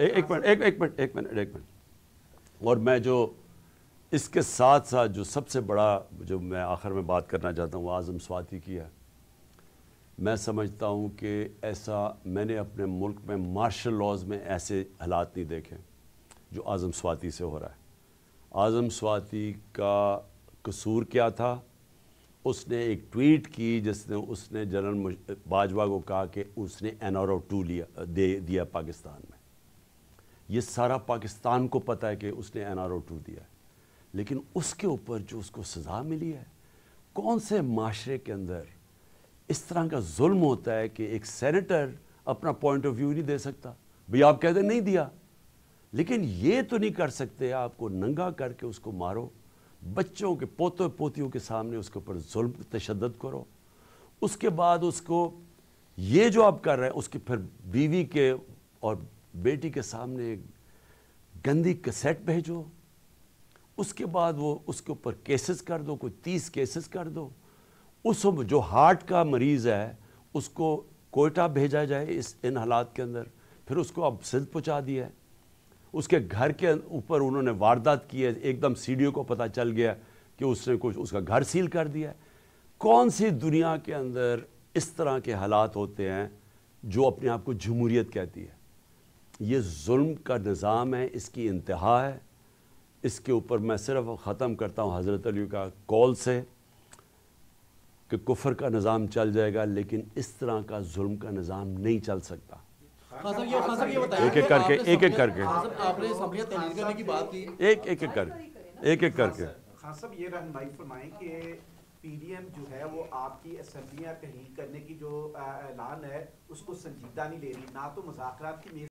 एक मिनट एक एक मिनट एक मिनट एक मिनट और मैं जो इसके साथ साथ जो सबसे बड़ा जो मैं आखिर में बात करना चाहता हूँ आज़म स्वाति की है मैं समझता हूँ कि ऐसा मैंने अपने मुल्क में मार्शल लॉज में ऐसे हालात नहीं देखे जो आज़म स्वाति से हो रहा है आज़म स्वाति का कसूर क्या था उसने एक ट्वीट की जिसने उसने जनरल बाजवा को कहा कि उसने एन आर ओ टू लिया दे दिया पाकिस्तान में ये सारा पाकिस्तान को पता है कि उसने एन आर ओ टू दिया है लेकिन उसके ऊपर जो उसको सज़ा मिली है कौन से माशरे के अंदर इस तरह का जुल्म होता है कि एक सेनेटर अपना पॉइंट ऑफ व्यू नहीं दे सकता भैया आप कहते नहीं दिया लेकिन ये तो नहीं कर सकते आपको नंगा करके उसको मारो बच्चों के पोतों पोतियों के सामने उसके ऊपर जुल्म तशद करो उसके बाद उसको ये जो आप कर रहे हैं उसके फिर बीवी के और बेटी के सामने गंदी कसेट भेजो उसके बाद वो उसके ऊपर केसेस कर दो कोई तीस केसेस कर दो उस जो हार्ट का मरीज़ है उसको कोयटा भेजा जाए इस इन हालात के अंदर फिर उसको अब सिद्ध पहुँचा दिया उसके घर के ऊपर उन्होंने वारदात की है एकदम सी को पता चल गया कि उसने कुछ उसका घर सील कर दिया है कौन सी दुनिया के अंदर इस तरह के हालात होते हैं जो अपने आप को जमहूरीत कहती है ये जुल्म का निज़ाम है इसकी इंतहा है इसके ऊपर मैं सिर्फ ख़त्म करता हूँ हज़रत अली का कॉल से कि कुफर का निज़ाम चल जाएगा लेकिन इस तरह का जुल्म का निज़ाम नहीं चल सकता एक एक करके एक एक करके एक एक करके एक एक करके साहब ये कि पीडीएम जो है वो आपकी असम्बलियाँ करने की जो ऐलान है उसको संजीदा नहीं ले रही ना तो मुजाकर की